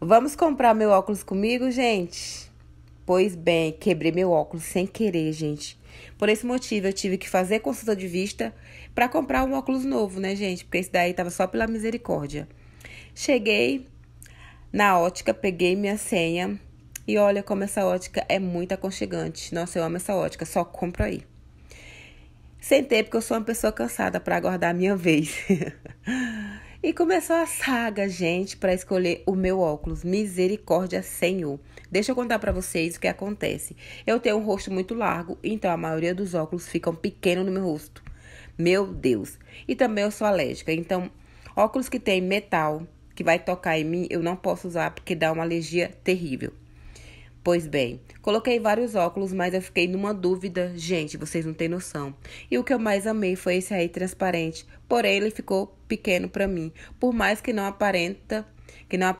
Vamos comprar meu óculos comigo, gente? Pois bem, quebrei meu óculos sem querer, gente. Por esse motivo, eu tive que fazer consulta de vista para comprar um óculos novo, né, gente? Porque esse daí tava só pela misericórdia. Cheguei na ótica, peguei minha senha e olha como essa ótica é muito aconchegante. Nossa, eu amo essa ótica, só compro aí. Sentei porque eu sou uma pessoa cansada para aguardar a minha vez. E começou a saga, gente, para escolher o meu óculos. Misericórdia, Senhor. Deixa eu contar para vocês o que acontece. Eu tenho um rosto muito largo, então a maioria dos óculos ficam pequenos no meu rosto. Meu Deus. E também eu sou alérgica, então óculos que tem metal que vai tocar em mim, eu não posso usar porque dá uma alergia terrível. Pois bem, coloquei vários óculos, mas eu fiquei numa dúvida. Gente, vocês não têm noção. E o que eu mais amei foi esse aí transparente. Porém, ele ficou pequeno para mim. Por mais que não aparenta, que não